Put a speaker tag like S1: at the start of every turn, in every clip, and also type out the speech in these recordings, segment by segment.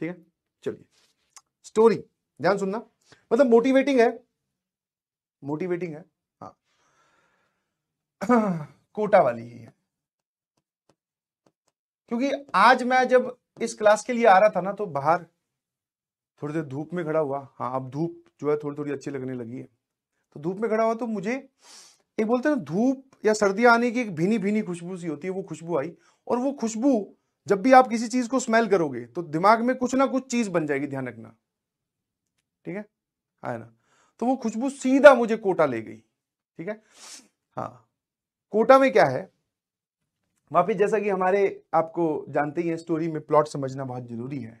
S1: ठीक है चलिए स्टोरी ध्यान सुनना मतलब मोटिवेटिंग है मोटिवेटिंग है हाँ कोटा वाली ही है क्योंकि आज मैं जब इस क्लास के लिए आ रहा था ना तो बाहर थोड़ी देर धूप में खड़ा हुआ हाँ अब धूप जो है थोड़ी थोड़ी अच्छी लगने लगी है तो धूप में खड़ा हुआ तो मुझे एक बोलते हैं ना धूप या सर्दी आने की एक भीनी भीनी खुशबू सी होती है वो खुशबू आई और वो खुशबू जब भी आप किसी चीज को स्मेल करोगे तो दिमाग में कुछ ना कुछ चीज बन जाएगी ध्यान रखना ठीक है आया ना तो वो खुशबू सीधा मुझे कोटा ले गई ठीक है हाँ कोटा में क्या है वहां पर जैसा कि हमारे आपको जानते ही है स्टोरी में प्लॉट समझना बहुत जरूरी है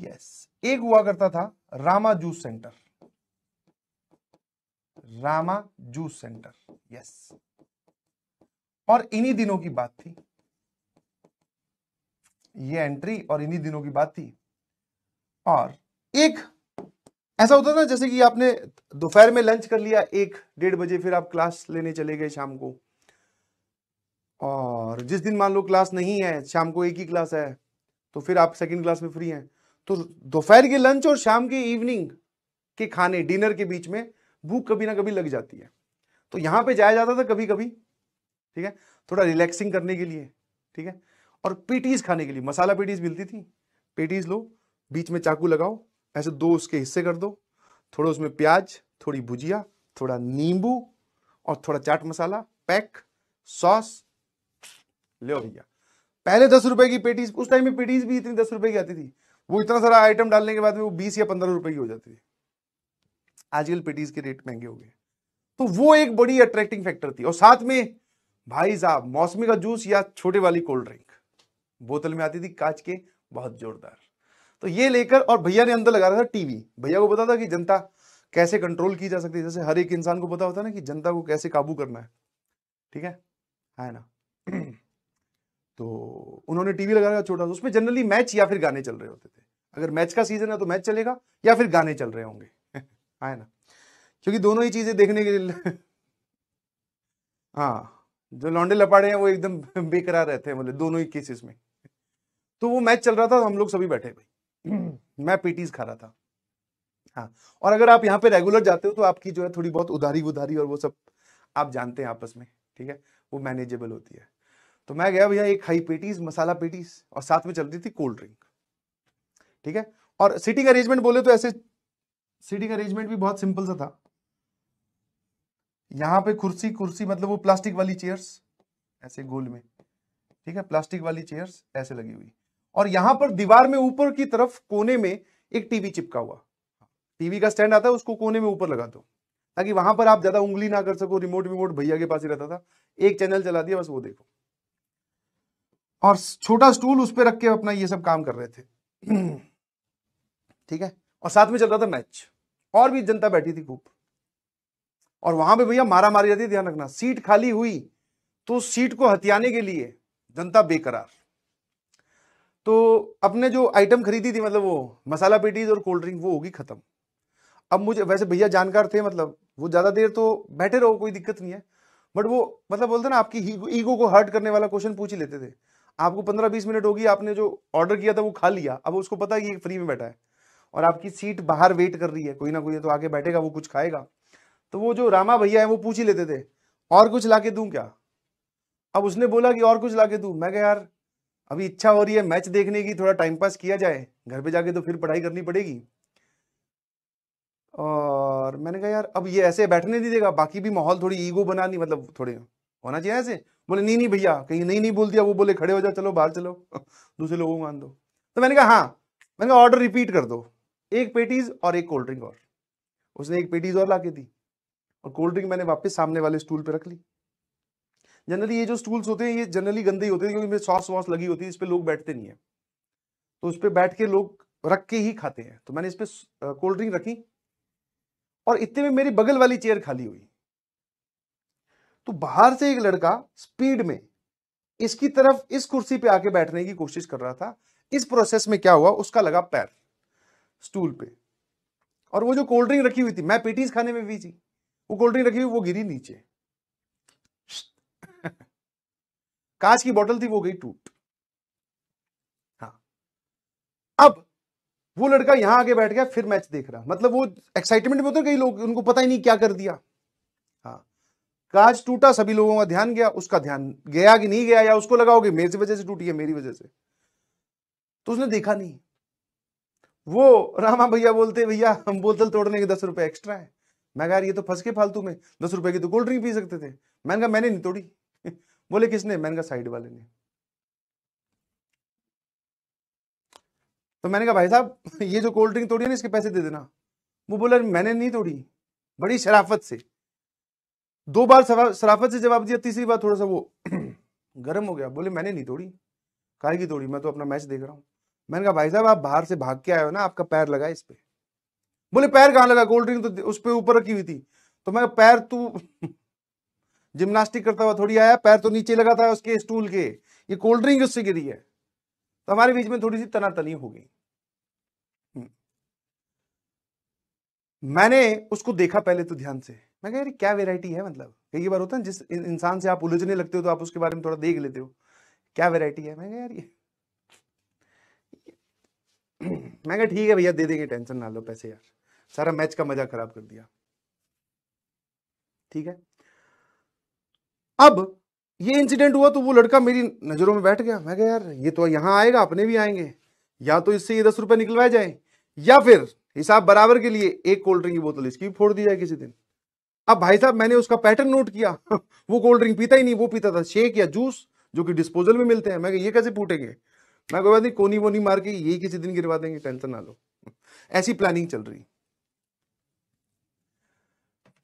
S1: यस एक हुआ करता था Rama juice centre Rama juice centre yes और इन्हीं दिनों की बात थी ये एंट्री और इन्हीं दिनों की बात थी और एक ऐसा होता था जैसे कि आपने दोपहर में लंच कर लिया एक डेढ़ बजे फिर आप क्लास लेने चले गए शाम को और जिस दिन मान लो क्लास नहीं है शाम को एक ही क्लास है तो फिर आप सेकंड क्लास में फ्री हैं तो दोपहर के लंच और शाम के इवनिंग के खाने डिनर के बीच में भूख कभी ना कभी लग जाती है तो यहां पे जाया जाता था कभी कभी ठीक है थोड़ा रिलैक्सिंग करने के लिए ठीक है और पेटीज खाने के लिए मसाला पेटीज मिलती थी पेटीज लो बीच में चाकू लगाओ ऐसे दो उसके हिस्से कर दो थोड़ा उसमें प्याज थोड़ी भुजिया थोड़ा नींबू और थोड़ा चाट मसाला पैक सॉस ले भैया पहले दस रुपए की पेटीज उस टाइम में पेटीज भी इतनी दस रुपए की आती थी वो इतना सारा आइटम डालने के बाद में वो बीस या पंद्रह रुपए की हो जाती थी आजकल पेटीज के रेट महंगे हो गए तो वो एक बड़ी अट्रैक्टिंग फैक्टर थी और साथ में भाई साहब मौसमी का जूस या छोटे वाली कोल्ड ड्रिंक बोतल में आती थी कांच के बहुत जोरदार तो ये लेकर और भैया ने अंदर लगा रहा था टीवी भैया को पता था कि जनता कैसे कंट्रोल की जा सकती है जैसे हर एक इंसान को पता होता ना कि जनता को कैसे काबू करना है ठीक है है ना तो उन्होंने टीवी लगा रखा छोटा सा उसमें जनरली मैच या फिर गाने चल रहे होते थे अगर मैच का सीजन है तो मैच चलेगा या फिर गाने चल रहे होंगे है ना क्योंकि दोनों ही चीजें देखने के लिए हाँ जो लौंडे लपाड़े हैं वो एकदम बेकरार रहते हैं मतलब दोनों ही केसेस में तो वो मैच चल रहा था तो हम लोग सभी बैठे भाई मैं पेटीज खा रहा था हाँ और अगर आप यहाँ पे रेगुलर जाते हो तो आपकी जो है थोड़ी बहुत उधारी उधारी और वो सब आप जानते हैं आपस में ठीक है वो मैनेजेबल होती है तो मैं गया भैया एक हाई पेटीज मसाला पेटीज और साथ में चल रही थी कोल्ड ड्रिंक ठीक है और सीटिंग अरेंजमेंट बोले तो ऐसे सीटिंग अरेंजमेंट भी बहुत सिंपल सा था यहाँ पे कुर्सी कुर्सी मतलब वो प्लास्टिक वाली चेयर्स ऐसे गोल में ठीक है प्लास्टिक वाली चेयर्स ऐसे लगी हुई और यहां पर दीवार में ऊपर की तरफ कोने में एक टीवी चिपका हुआ टीवी का स्टैंड आता है उसको कोने में ऊपर लगा दो ताकि वहां पर आप ज्यादा उंगली ना कर सको रिमोट विमोट भैया के पास ही रहता था एक चैनल चला दिया बस वो देखो और छोटा स्टूल उस पर रख के अपना ये सब काम कर रहे थे ठीक है और साथ में चल रहा था मैच और भी जनता बैठी थी खूब और वहां पे भैया मारा मारी जाती ध्यान रखना सीट खाली हुई तो सीट को हथियाने के लिए जनता बेकरार तो अपने जो आइटम खरीदी थी मतलब वो मसाला पेटीज और कोल्ड ड्रिंक वो होगी खत्म अब मुझे वैसे भैया जानकार थे मतलब वो ज़्यादा देर तो बैठे रहो कोई दिक्कत नहीं है बट वो मतलब बोलते ना आपकी ईगो को हर्ट करने वाला क्वेश्चन पूछ ही लेते थे आपको पंद्रह बीस मिनट होगी आपने जो ऑर्डर किया था वो खा लिया अब उसको पता है कि फ्री में बैठा है और आपकी सीट बाहर वेट कर रही है कोई ना कोई तो आगे बैठेगा वो कुछ खाएगा तो वो जो रामा भैया है वो पूछ ही लेते थे और कुछ ला के क्या अब उसने बोला कि और कुछ ला के मैं क्या यार अभी इच्छा हो रही है मैच देखने की थोड़ा टाइम पास किया जाए घर पे जाके तो फिर पढ़ाई करनी पड़ेगी और मैंने कहा यार अब ये ऐसे बैठने नहीं देगा बाकी भी माहौल थोड़ी ईगो बनानी मतलब थोड़े होना चाहिए ऐसे बोले नहीं नहीं भैया कहीं नहीं नहीं बोल दिया वो बोले खड़े हो जाओ चलो बाहर चलो दूसरे लोगों को मान दो तो मैंने कहा हाँ मैंने कहा ऑर्डर रिपीट कर दो एक पेटीज और एक कोल्ड ड्रिंक और उसने एक पेटीज और ला दी और कोल्ड ड्रिंक मैंने वापस सामने वाले स्टूल पर रख ली जनरली ये जो स्टूल्स होते हैं ये जनरली गंदे ही होते हैं क्योंकि इनमें सॉस वॉस लगी होती है इस पर लोग बैठते नहीं है तो उस पर बैठ के लोग रख के ही खाते हैं तो मैंने इस पर कोल्ड ड्रिंक रखी और इतने में मेरी बगल वाली चेयर खाली हुई तो बाहर से एक लड़का स्पीड में इसकी तरफ इस कुर्सी पे आके बैठने की कोशिश कर रहा था इस प्रोसेस में क्या हुआ उसका लगा पैर स्टूल पे और वो जो कोल्ड ड्रिंक रखी हुई थी मैं पेटीज खाने में भी थी वो कोल्ड ड्रिंक रखी हुई वो गिरी नीचे कांच की बोतल थी वो गई टूट हाँ अब वो लड़का यहां आगे बैठ गया फिर मैच देख रहा मतलब वो एक्साइटमेंट में उतर गई लोग उनको पता ही नहीं क्या कर दिया हाँ कांच टूटा सभी लोगों का ध्यान गया उसका ध्यान गया कि नहीं गया या उसको लगाओगे मेरी वजह से टूटी है मेरी वजह से तो उसने देखा नहीं वो रामा भैया बोलते भैया हम बोतल तोड़ने के दस रुपए एक्स्ट्रा है मैं कहा ये तो फंस के फालतू में दस रुपए की तो कोल्ड ड्रिंक पी सकते थे मैंने कहा मैंने नहीं तोड़ी बोले किसने मैंने कहा साइड वाले ने तो मैंने कहा भाई साहब ये जो कोल्ड ड्रिंक तोड़ी है ना इसके पैसे दे देना वो बोला मैंने नहीं तोड़ी बड़ी शराफत से दो बार शराफत से जवाब दिया तीसरी बार थोड़ा सा वो गर्म हो गया बोले मैंने नहीं तोड़ी काय की तोड़ी मैं तो अपना मैच देख रहा हूँ मैंने कहा भाई साहब आप बाहर से भाग के आए हो ना आपका पैर लगा इस पे बोले पैर कहाँ लगा कोल्ड ड्रिंक तो उस पर ऊपर रखी हुई थी तो मैं पैर तू जिम्नास्टिक करता हुआ थोड़ी आया पैर तो नीचे लगा था उसके स्टूल के ये कोल्ड ड्रिंक उससे गिरी है तो हमारे बीच में थोड़ी सी तनातनी हो गई हम्म। मैंने उसको देखा पहले तो ध्यान से मैं कह यार क्या वेरायटी है मतलब कई बार होता है जिस इंसान से आप उलझने लगते हो तो आप उसके बारे में थोड़ा देख लेते हो क्या वेरायटी है मैं यार ये मैं कहा ठीक है भैया दे देंगे टेंशन ना लो पैसे यार सारा मैच का मजा खराब कर दिया ठीक है अब ये इंसिडेंट हुआ तो वो लड़का मेरी नज़रों में बैठ गया मैं यार ये तो यहां आएगा अपने भी आएंगे या तो इससे ये दस रुपये निकलवाए जाए या फिर हिसाब बराबर के लिए एक कोल्ड ड्रिंक की बोतल इसकी भी फोड़ दी जाए किसी दिन अब भाई साहब मैंने उसका पैटर्न नोट किया वो कोल्ड ड्रिंक पीता ही नहीं वो पीता था शेक या जूस जो कि डिस्पोजल में मिलते हैं मैं ये कैसे फूटेंगे मैं कोई बात नहीं कोनी वोनी मार के यही किसी दिन गिरवा देंगे टेंशन ना लो ऐसी प्लानिंग चल रही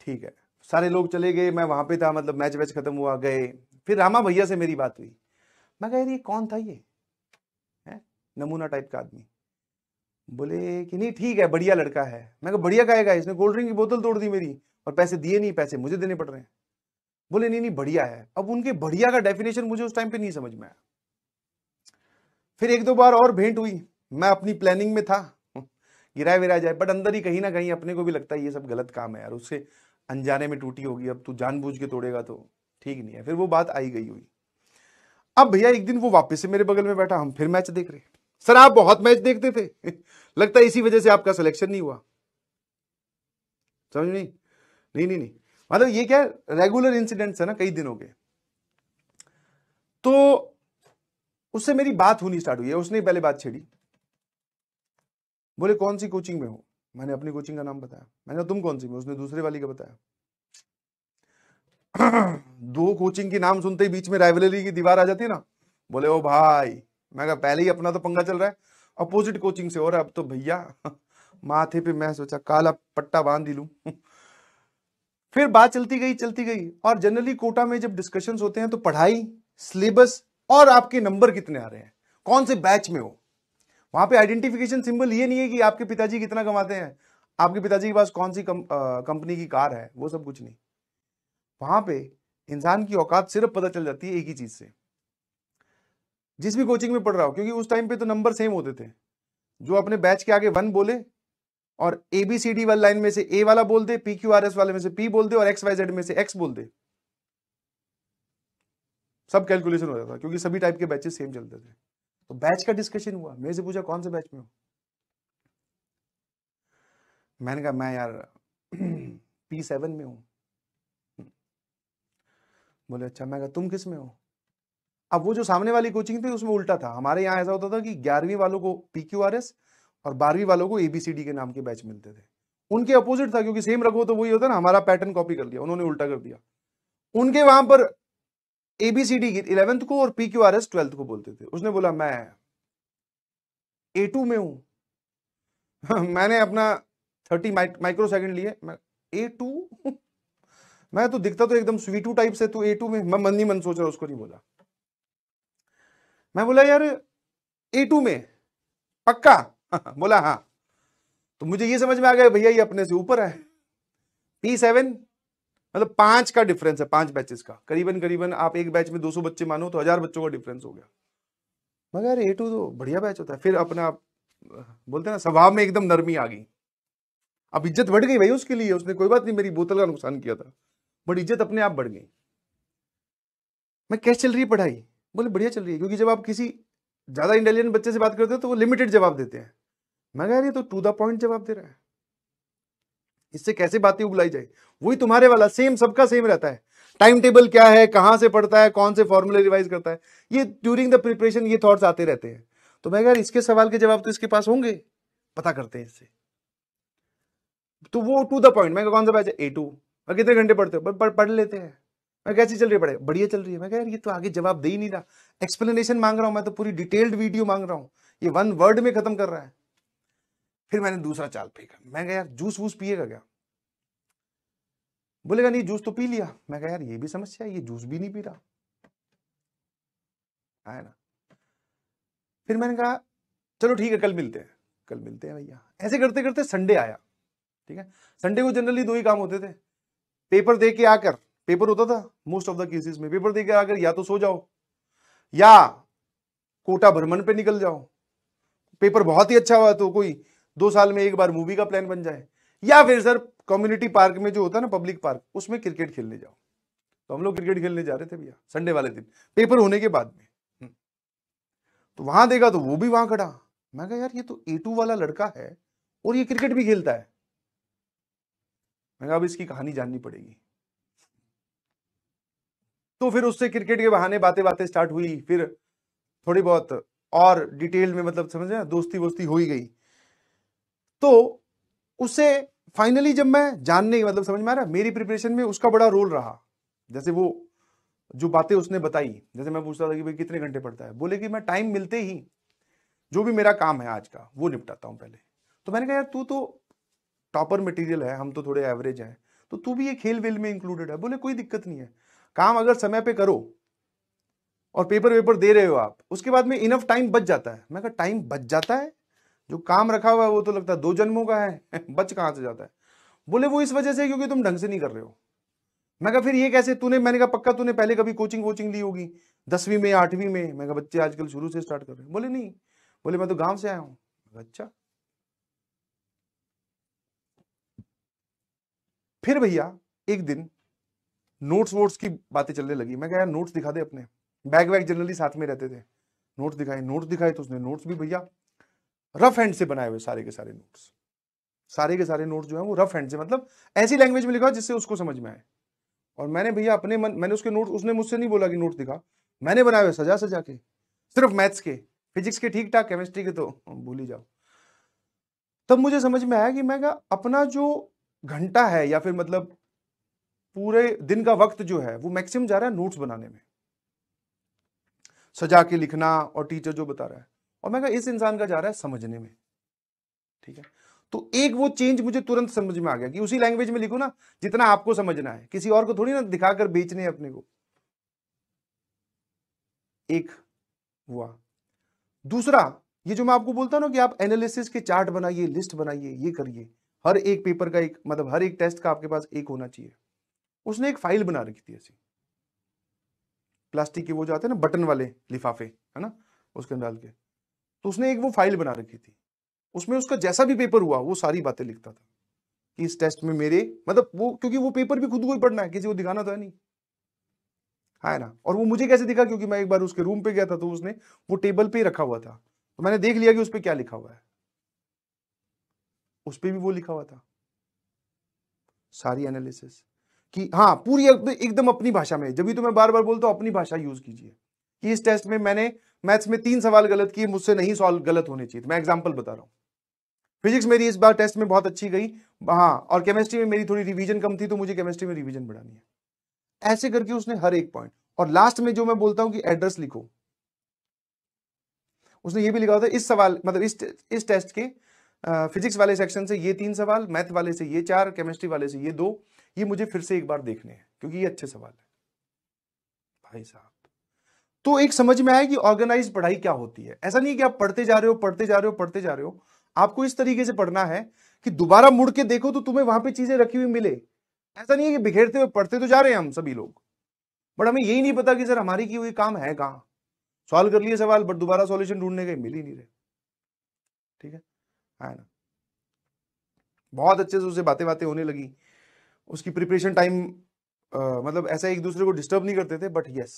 S1: ठीक है सारे लोग चले गए मैं वहां पे था मतलब मैच वैच खत्म हुआ गए फिर रामा भैया से मेरी बात हुई मैं कह रही कौन था ये है नमूना टाइप का आदमी बोले कि नहीं ठीक है बढ़िया लड़का है मैं बढ़िया कहेगा इसने कोल्ड ड्रिंक की बोतल तोड़ दी मेरी और पैसे दिए नहीं पैसे मुझे देने पड़ रहे हैं बोले नहीं नहीं बढ़िया है अब उनके बढ़िया का डेफिनेशन मुझे उस टाइम पे नहीं समझ में आया फिर एक दो बार और भेंट हुई मैं अपनी प्लानिंग में था गिराया विरा जाए बट अंदर ही कहीं ना कहीं अपने को भी लगता है ये सब गलत काम है यार उससे अनजाने में टूटी होगी अब तू जानबूझ के तोड़ेगा तो ठीक नहीं है फिर वो बात आई गई हुई अब भैया एक दिन वो वापस से मेरे बगल में बैठा हम फिर मैच देख रहे सर आप बहुत मैच देखते थे लगता है इसी वजह से आपका सिलेक्शन नहीं हुआ समझ नहीं नहीं नहीं नहीं मतलब ये क्या रेगुलर इंसिडेंट्स है ना कई दिनों के तो उससे मेरी बात होनी स्टार्ट हुई है उसने पहले बात छेड़ी बोले कौन सी कोचिंग में हो मैंने अपनी कोचिंग का नाम बताया मैंने तुम कौन सी में उसने दूसरे वाली का बताया दो कोचिंग के नाम सुनते ही बीच में राइवलरी की दीवार आ जाती है ना बोले ओ भाई मैं कहा पहले ही अपना तो पंगा चल रहा है अपोजिट कोचिंग से और अब तो भैया माथे पे मैं सोचा काला पट्टा बांध ही लू फिर बात चलती गई चलती गई और जनरली कोटा में जब डिस्कशन होते हैं तो पढ़ाई सिलेबस और आपके नंबर कितने आ रहे हैं कौन से बैच में हो वहां पे आइडेंटिफिकेशन सिंबल ये नहीं है कि आपके पिताजी कितना कमाते हैं आपके पिताजी के पास कौन सी कंपनी की कार है वो सब कुछ नहीं वहां पे इंसान की औकात सिर्फ पता चल जाती है एक ही चीज से जिस भी कोचिंग में पढ़ रहा हो क्योंकि उस टाइम पे तो नंबर सेम होते थे जो अपने बैच के आगे वन बोले और ए बी सी डी वाली लाइन में से ए वाला बोल दे पी क्यू आर एस वाले में से पी बोल दे और एक्स वाई जेड में से एक्स बोल दे सब कैलकुलेशन हो जाता क्योंकि सभी टाइप के बैचेस सेम चलते थे तो बैच का डिस्कशन हुआ मेरे से पूछा कौन से बैच में हो मैंने कहा मैं यार पी सेवन में हूं बोले अच्छा मैं तुम किस में हो अब वो जो सामने वाली कोचिंग थी उसमें उल्टा था हमारे यहाँ ऐसा होता था कि ग्यारहवीं वालों को पी क्यू आर एस और बारहवीं वालों को एबीसीडी के नाम के बैच मिलते थे उनके अपोजिट था क्योंकि सेम रखो तो वही होता ना हमारा पैटर्न कॉपी कर लिया उन्होंने उल्टा कर दिया उनके वहां पर एबीसीडी इलेवेंथ को और P Q R S twelfth को बोलते थे उसने बोला मैं ए टू में हूं मैंने अपना थर्टी माइक्रो सेकेंड लिए ए टू मैं तो दिखता तो एकदम स्वीट टू टाइप से तू ए टू में मैं मन ही मन सोच रहा उसको नहीं बोला मैं बोला यार ए टू में पक्का बोला हाँ तो मुझे ये समझ में आ गया भैया ये अपने से ऊपर है पी सेवन मतलब पांच का डिफरेंस है पांच बैचेस का करीबन करीबन आप एक बैच में 200 बच्चे मानो तो हजार बच्चों का डिफरेंस हो गया मगर ए टू तो बढ़िया बैच होता है फिर अपना बोलते हैं ना स्वभाव में एकदम नरमी आ गई अब इज्जत बढ़ गई भाई उसके लिए उसने कोई बात नहीं मेरी बोतल का नुकसान किया था बट इज्जत अपने आप बढ़ गई मैं कैसे चल रही है पढ़ाई बोले बढ़िया चल रही है क्योंकि जब आप किसी ज्यादा इंटेलिजेंट बच्चे से बात करते हो तो वो लिमिटेड जवाब देते हैं मगर ये तो टू द पॉइंट जवाब दे रहा है इससे कैसे बातें उगलाई जाए वही तुम्हारे वाला सेम सबका सेम रहता है टाइम टेबल क्या है कहां से पढ़ता है कौन से फॉर्मूले रिवाइज करता है ये ड्यूरिंग द प्रिपरेशन ये थॉट्स आते रहते हैं तो मैं यार इसके सवाल के जवाब तो इसके पास होंगे पता करते हैं इससे तो वो टू द पॉइंट मैं कौन सा बैच है ए टू और कितने घंटे पढ़ते हो पढ़, पढ़ लेते हैं मैं कैसी चल रही है पढ़े बढ़िया चल रही है मैं यार ये तो आगे जवाब दे ही नहीं रहा एक्सप्लेनेशन मांग रहा हूँ मैं तो पूरी डिटेल्ड वीडियो मांग रहा हूँ ये वन वर्ड में खत्म कर रहा है फिर मैंने दूसरा चाल फेंका मैं यार जूस वूस पिएगा क्या बोलेगा नहीं जूस तो पी लिया मैं कह यार ये भी समस्या है ये जूस भी नहीं पी रहा है ना फिर मैंने कहा चलो ठीक है कल मिलते हैं कल मिलते हैं भैया ऐसे करते करते संडे आया ठीक है संडे को जनरली दो ही काम होते थे पेपर दे के आकर पेपर होता था मोस्ट ऑफ द केसेस में पेपर दे के आकर या तो सो जाओ या कोटा भ्रमण पे निकल जाओ पेपर बहुत ही अच्छा हुआ तो कोई दो साल में एक बार मूवी का प्लान बन जाए या फिर सर कम्युनिटी पार्क में जो होता है ना पब्लिक पार्क उसमें क्रिकेट खेलने जाओ तो हम लोग क्रिकेट खेलने जा रहे थे भैया संडे वाले दिन पेपर होने के बाद में हम्म। तो वहां देखा तो वो भी वहां खड़ा मैं कहा यार ये तो ए वाला लड़का है और ये क्रिकेट भी खेलता है मैं कहा अब इसकी कहानी जाननी पड़ेगी तो फिर उससे क्रिकेट के बहाने बातें बातें स्टार्ट हुई फिर थोड़ी बहुत और डिटेल में मतलब समझे दोस्ती वोस्ती हो ही गई तो उसे फाइनली जब मैं जानने की मतलब समझ में आ रहा मेरी प्रिपरेशन में उसका बड़ा रोल रहा जैसे वो जो बातें उसने बताई जैसे मैं पूछता था कि भाई कितने घंटे पढ़ता है बोले कि मैं टाइम मिलते ही जो भी मेरा काम है आज का वो निपटाता हूँ पहले तो मैंने कहा यार तू तो टॉपर मटेरियल है हम तो थोड़े एवरेज हैं तो तू भी ये खेल वेल में इंक्लूडेड है बोले कोई दिक्कत नहीं है काम अगर समय पे करो और पेपर वेपर दे रहे हो आप उसके बाद में इनफ टाइम बच जाता है मैं कहा टाइम बच जाता है जो काम रखा हुआ है वो तो लगता है दो जन्मों का है बच कहां से जाता है बोले वो इस वजह से क्योंकि तुम ढंग से नहीं कर रहे हो मैं कहा फिर ये कैसे तूने मैंने कहा पक्का तूने पहले कभी कोचिंग वोचिंग ली होगी दसवीं में आठवीं में मैं कहा बच्चे आजकल शुरू से स्टार्ट कर रहे हैं बोले नहीं बोले मैं तो गांव से आया हूँ अच्छा फिर भैया एक दिन नोट्स वोट्स की बातें चलने लगी मैं कहा यार नोट्स दिखा दे अपने बैग वैग जनरली साथ में रहते थे नोट्स दिखाए नोट्स दिखाए तो उसने नोट्स भी भैया रफ हैंड से बनाए हुए सारे के सारे नोट्स सारे के सारे नोट्स जो है वो रफ हैंड से मतलब ऐसी लैंग्वेज में लिखा जिससे उसको समझ में आए और मैंने भैया अपने मन मैंने उसके नोट उसने मुझसे नहीं बोला कि नोट दिखा मैंने बनाए हुए सजा सजा के सिर्फ मैथ्स के फिजिक्स के ठीक ठाक केमिस्ट्री के तो हाँ, भूल ही जाओ तब मुझे समझ में आया कि मैं क्या अपना जो घंटा है या फिर मतलब पूरे दिन का वक्त जो है वो मैक्सिमम जा रहा है नोट्स बनाने में सजा के लिखना और टीचर जो बता रहा है और मैं इस इंसान का जा रहा है समझने में ठीक है तो एक वो चेंज मुझे तुरंत समझ में आ गया कि उसी लैंग्वेज में लिखो ना जितना आपको समझना है किसी और को थोड़ी ना दिखाकर बेचने अपने को एक हुआ दूसरा ये जो मैं आपको बोलता ना कि आप एनालिसिस के चार्ट बनाइए लिस्ट बनाइए ये करिए हर एक पेपर का एक मतलब हर एक टेस्ट का आपके पास एक होना चाहिए उसने एक फाइल बना रखी थी ऐसी प्लास्टिक के वो जो आते हैं ना बटन वाले लिफाफे है ना उसके अंदर डाल के तो उसने एक वो फाइल बना रखी थी उसमें उसका जैसा भी पेपर हुआ वो सारी बातें लिखता था कि इस टेस्ट में मेरे मतलब वो क्योंकि वो पेपर भी खुद को ही पढ़ना है किसी को दिखाना था तो नहीं है हाँ ना और वो मुझे कैसे दिखा क्योंकि मैं एक बार उसके रूम पे गया था तो उसने वो टेबल पे रखा हुआ था तो मैंने देख लिया कि उस पर क्या लिखा हुआ है उस पर भी वो लिखा हुआ था सारी एनालिसिस कि हाँ पूरी एकदम अपनी भाषा में जब भी तो मैं बार बार बोलता हूँ अपनी भाषा यूज कीजिए कि इस टेस्ट में मैंने मैथ्स में तीन सवाल गलत किए मुझसे नहीं सॉल्व गलत होने चाहिए मैं एग्जाम्पल बता रहा हूँ फिजिक्स मेरी इस बार टेस्ट में बहुत अच्छी गई हाँ और केमिस्ट्री में मेरी थोड़ी रिवीजन कम थी तो मुझे केमिस्ट्री में रिवीजन बढ़ानी है ऐसे करके उसने हर एक पॉइंट और लास्ट में जो मैं बोलता हूँ कि एड्रेस लिखो उसने ये भी लिखा होता है इस सवाल मतलब इस इस टेस्ट के फिजिक्स वाले सेक्शन से ये तीन सवाल मैथ वाले से ये चार केमिस्ट्री वाले से ये दो ये मुझे फिर से एक बार देखने हैं क्योंकि ये अच्छे सवाल है भाई साहब तो एक समझ में आया कि ऑर्गेनाइज पढ़ाई क्या होती है ऐसा नहीं कि आप पढ़ते जा रहे हो पढ़ते जा रहे हो पढ़ते जा रहे हो आपको इस तरीके से पढ़ना है कि दोबारा मुड़ के देखो तो तुम्हें वहां पे चीजें रखी हुई मिले ऐसा नहीं है कि बिखेरते हुए पढ़ते तो जा रहे हैं हम सभी लोग बट हमें यही नहीं पता कि सर हमारी की हुई काम है कहाँ सॉल्व कर लिए सवाल बट दोबारा सॉल्यूशन ढूंढने का मिल ही नहीं रहे ठीक है है ना बहुत अच्छे से उसे बातें बातें होने लगी उसकी प्रिपरेशन टाइम मतलब ऐसा एक दूसरे को डिस्टर्ब नहीं करते थे बट यस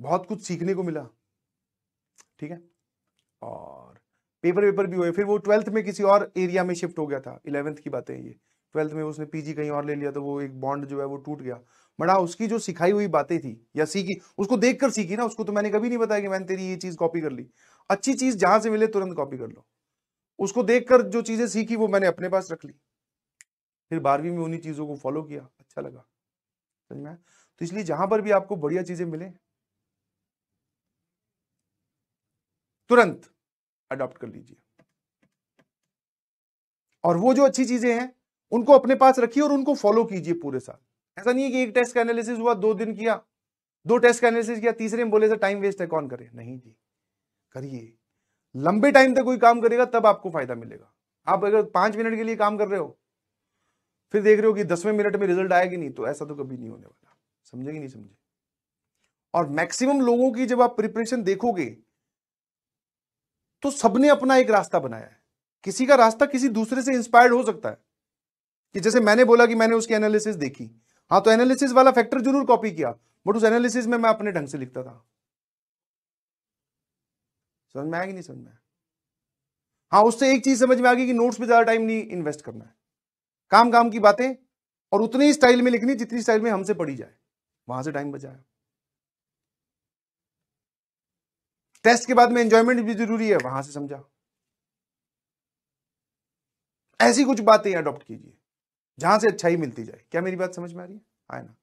S1: बहुत कुछ सीखने को मिला ठीक है और पेपर वेपर भी हुए फिर वो ट्वेल्थ में किसी और एरिया में शिफ्ट हो गया था इलेवेंथ की बातें ये ट्वेल्थ में उसने पीजी कहीं और ले लिया तो वो एक बॉन्ड जो है वो टूट गया बड़ा उसकी जो सिखाई हुई बातें थी या सीखी उसको देखकर सीखी ना उसको तो मैंने कभी नहीं बताया कि मैंने तेरी ये चीज़ कॉपी कर ली अच्छी चीज़ जहां से मिले तुरंत कॉपी कर लो उसको देख कर जो चीज़ें सीखी वो मैंने अपने पास रख ली फिर बारहवीं में उन्हीं चीज़ों को फॉलो किया अच्छा लगा समझ में तो इसलिए जहां पर भी आपको बढ़िया चीज़ें मिले तुरंत अडॉप्ट कर लीजिए और वो जो अच्छी चीजें हैं उनको अपने पास रखिए और उनको फॉलो कीजिए पूरे साल ऐसा नहीं है कि एक टेस्ट का एनालिसिस हुआ दो दिन किया दो टेस्ट का एनालिसिस किया तीसरे में बोले सर टाइम वेस्ट है कौन करे नहीं जी करिए लंबे टाइम तक कोई काम करेगा तब आपको फायदा मिलेगा आप अगर पांच मिनट के लिए काम कर रहे हो फिर देख रहे हो कि दसवें मिनट में रिजल्ट आएगी नहीं तो ऐसा तो कभी नहीं होने वाला समझेगी नहीं समझे और मैक्सिमम लोगों की जब आप प्रिपरेशन देखोगे तो सबने अपना एक रास्ता बनाया है किसी का रास्ता किसी दूसरे से इंस्पायर्ड हो सकता है कि जैसे मैंने बोला कि मैंने उसकी एनालिसिस देखी हाँ तो एनालिसिस वाला फैक्टर जरूर कॉपी किया बट उस एनालिसिस में मैं अपने ढंग से लिखता था समझ में आया कि नहीं समझ में आया हाँ उससे एक चीज समझ में आ गई कि नोट्स पे ज्यादा टाइम नहीं इन्वेस्ट करना है काम काम की बातें और उतनी स्टाइल में लिखनी जितनी स्टाइल में हमसे पढ़ी जाए वहां से टाइम बचाया टेस्ट के बाद में एंजॉयमेंट भी जरूरी है वहां से समझा ऐसी कुछ बातें अडॉप्ट कीजिए जहां से अच्छाई मिलती जाए क्या मेरी बात समझ में आ रही है आए हाँ, ना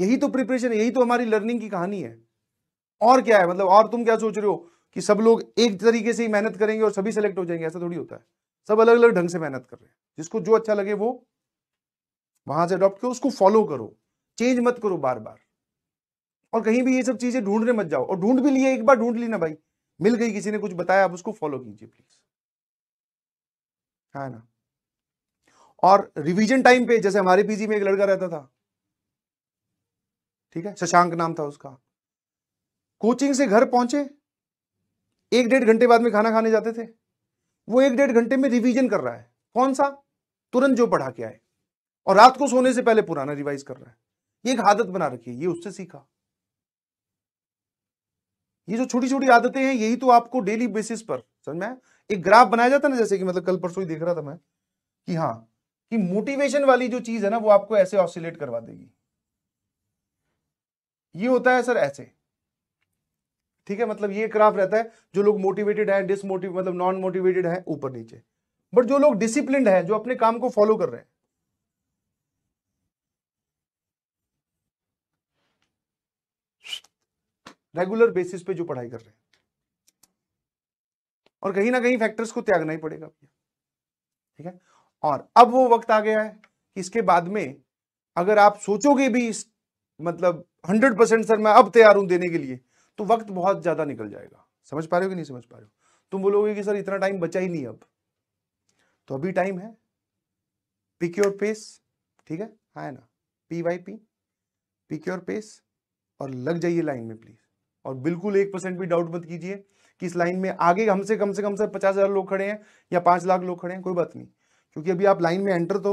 S1: यही तो प्रिपरेशन है यही तो हमारी लर्निंग की कहानी है और क्या है मतलब और तुम क्या सोच रहे हो कि सब लोग एक तरीके से ही मेहनत करेंगे और सभी सेलेक्ट हो जाएंगे ऐसा थोड़ी होता है सब अलग अलग ढंग से मेहनत कर रहे हैं जिसको जो अच्छा लगे वो वहां से अडॉप्ट करो उसको फॉलो करो चेंज मत करो बार बार और कहीं भी ये सब चीजें ढूंढने मत जाओ और ढूंढ भी लिए एक बार ढूंढ ली ना भाई मिल गई किसी ने कुछ बताया आप उसको फॉलो कीजिए प्लीज है हाँ ना और रिवीजन टाइम पे जैसे हमारे पीजी में एक लड़का रहता था ठीक है शशांक नाम था उसका कोचिंग से घर पहुंचे एक डेढ़ घंटे बाद में खाना खाने जाते थे वो एक डेढ़ घंटे में रिवीजन कर रहा है कौन सा तुरंत जो पढ़ा के आए और रात को सोने से पहले पुराना रिवाइज कर रहा है ये एक आदत बना रखी है ये उससे सीखा ये जो छोटी छोटी आदतें हैं यही तो आपको डेली बेसिस पर समझ में एक ग्राफ बनाया जाता ना जैसे कि मतलब कल परसों ही देख रहा था मैं कि हाँ कि मोटिवेशन वाली जो चीज है ना वो आपको ऐसे ऑसिलेट करवा देगी ये होता है सर ऐसे ठीक है मतलब ये ग्राफ रहता है जो लोग मोटिवेटेड है डिसमोटिव मतलब नॉन मोटिवेटेड है ऊपर नीचे बट जो लोग डिसिप्लिन है जो अपने काम को फॉलो कर रहे हैं रेगुलर बेसिस पे जो पढ़ाई कर रहे हैं और कहीं ना कहीं फैक्टर्स को त्यागना ही पड़ेगा ठीक है और अब वो वक्त आ गया है कि इसके बाद में अगर आप सोचोगे भी इस मतलब हंड्रेड परसेंट सर मैं अब तैयार हूं देने के लिए तो वक्त बहुत ज्यादा निकल जाएगा समझ पा रहे हो कि नहीं समझ पा रहे हो तुम बोलोगे कि सर इतना टाइम बचा ही नहीं अब तो अभी टाइम है पिक योर पेस ठीक है हाँ है ना P Y P pick your pace और लग जाइए लाइन में प्लीज और बिल्कुल एक परसेंट भी डाउट मत कीजिए कि इस लाइन में आगे हमसे कम से कम से पचास हज़ार लोग खड़े हैं या पांच लाख लोग खड़े हैं कोई बात नहीं क्योंकि अभी आप लाइन में एंटर तो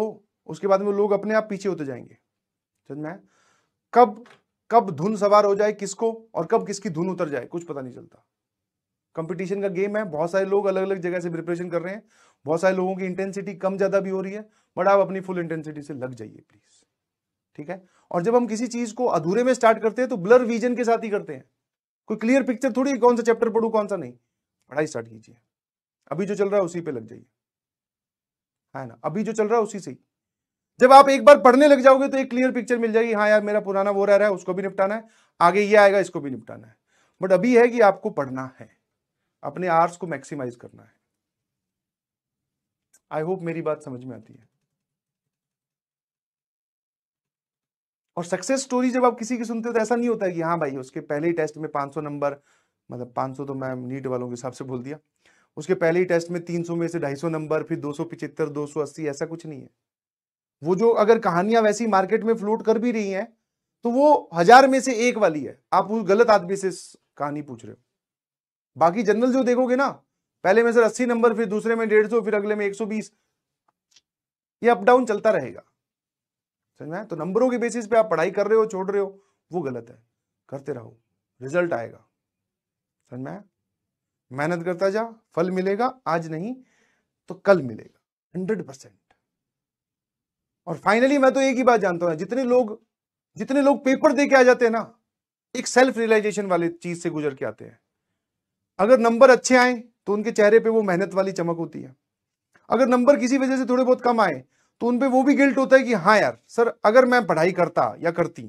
S1: उसके बाद में लोग अपने आप पीछे होते जाएंगे समझ कब कब धुन सवार हो जाए किसको और कब किसकी धुन उतर जाए कुछ पता नहीं चलता कंपटीशन का गेम है बहुत सारे लोग अलग अलग जगह से प्रिपरेशन कर रहे हैं बहुत सारे लोगों की इंटेंसिटी कम ज़्यादा भी हो रही है बट आप अपनी फुल इंटेंसिटी से लग जाइए प्लीज़ ठीक है और जब हम किसी चीज़ को अधूरे में स्टार्ट करते हैं तो ब्लर विजन के साथ ही करते हैं कोई क्लियर पिक्चर थोड़ी कौन सा चैप्टर पढ़ू कौन सा नहीं पढ़ाई स्टार्ट कीजिए अभी जो चल रहा है उसी पे लग जाइए है ना अभी जो चल रहा है उसी से ही जब आप एक बार पढ़ने लग जाओगे तो एक क्लियर पिक्चर मिल जाएगी हाँ यार मेरा पुराना वो रह रहा है उसको भी निपटाना है आगे ये आएगा इसको भी निपटाना है बट अभी है कि आपको पढ़ना है अपने आर्ट्स को मैक्सिमाइज करना है आई होप मेरी बात समझ में आती है और सक्सेस स्टोरी जब आप किसी की सुनते हो तो ऐसा नहीं होता है कि हाँ भाई उसके पहले ही टेस्ट में 500 नंबर मतलब 500 तो मैं नीट वालों के हिसाब से बोल दिया उसके पहले ही टेस्ट में 300 में से 250 नंबर फिर दो सौ ऐसा कुछ नहीं है वो जो अगर कहानियां वैसी मार्केट में फ्लोट कर भी रही हैं तो वो हजार में से एक वाली है आप उस गलत आदमी से कहानी पूछ रहे हो बाकी जनरल जो देखोगे ना पहले में सर अस्सी नंबर फिर दूसरे में डेढ़ सौ फिर अगले में एक सौ बीस ये अप डाउन चलता रहेगा समझ में तो नंबरों के बेसिस पे आप पढ़ाई कर रहे हो छोड़ रहे हो वो गलत है करते रहो रिजल्ट आएगा समझ में मेहनत करता जा फल मिलेगा आज नहीं तो कल मिलेगा हंड्रेड परसेंट और फाइनली मैं तो एक ही बात जानता हूं जितने लोग जितने लोग पेपर दे के आ जाते हैं ना एक सेल्फ रियलाइजेशन वाली चीज से गुजर के आते हैं अगर नंबर अच्छे आए तो उनके चेहरे पे वो मेहनत वाली चमक होती है अगर नंबर किसी वजह से थोड़े बहुत कम आए तो उनपे वो भी गिल्ट होता है कि हाँ यार सर अगर मैं पढ़ाई करता या करती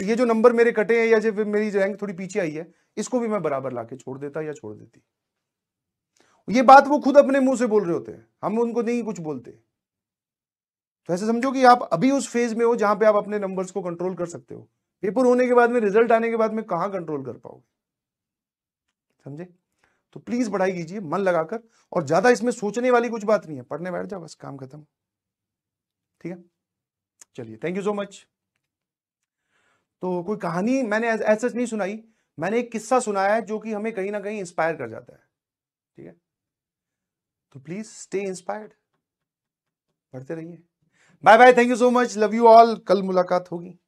S1: तो ये जो नंबर मेरे कटे हैं या जब मेरी रैंक थोड़ी पीछे आई है इसको भी मैं बराबर लाके छोड़ देता या छोड़ देती ये बात वो खुद अपने मुंह से बोल रहे होते हैं हम उनको नहीं कुछ बोलते तो ऐसे समझो कि आप अभी उस फेज में हो जहां पे आप अपने नंबर्स को कंट्रोल कर सकते हो पेपर होने के बाद में रिजल्ट आने के बाद में कहा कंट्रोल कर पाओगे समझे तो प्लीज पढ़ाई कीजिए मन लगाकर और ज्यादा इसमें सोचने वाली कुछ बात नहीं है पढ़ने बैठ जाओ बस काम खत्म ठीक है चलिए थैंक यू सो मच तो कोई कहानी मैंने ऐसा नहीं सुनाई मैंने एक किस्सा सुनाया है जो कि हमें कहीं ना कहीं इंस्पायर कर जाता है ठीक है तो प्लीज स्टे इंस्पायर्ड पढ़ते रहिए bye bye thank you so much love you all कल मुलाकात होगी